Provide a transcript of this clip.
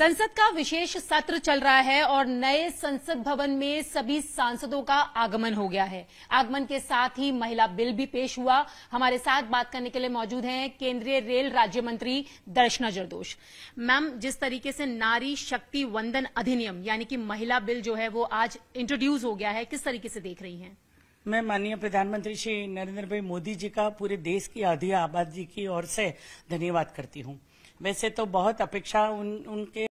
संसद का विशेष सत्र चल रहा है और नए संसद भवन में सभी सांसदों का आगमन हो गया है आगमन के साथ ही महिला बिल भी पेश हुआ हमारे साथ बात करने के लिए मौजूद हैं केंद्रीय रेल राज्य मंत्री दर्शना जरदोश मैम जिस तरीके से नारी शक्ति वंदन अधिनियम यानी कि महिला बिल जो है वो आज इंट्रोड्यूस हो गया है किस तरीके से देख रही हैं मैं माननीय प्रधानमंत्री श्री नरेंद्र भाई मोदी जी का पूरे देश की आधी आबादी की ओर से धन्यवाद करती हूँ वैसे तो बहुत अपेक्षा उन उनके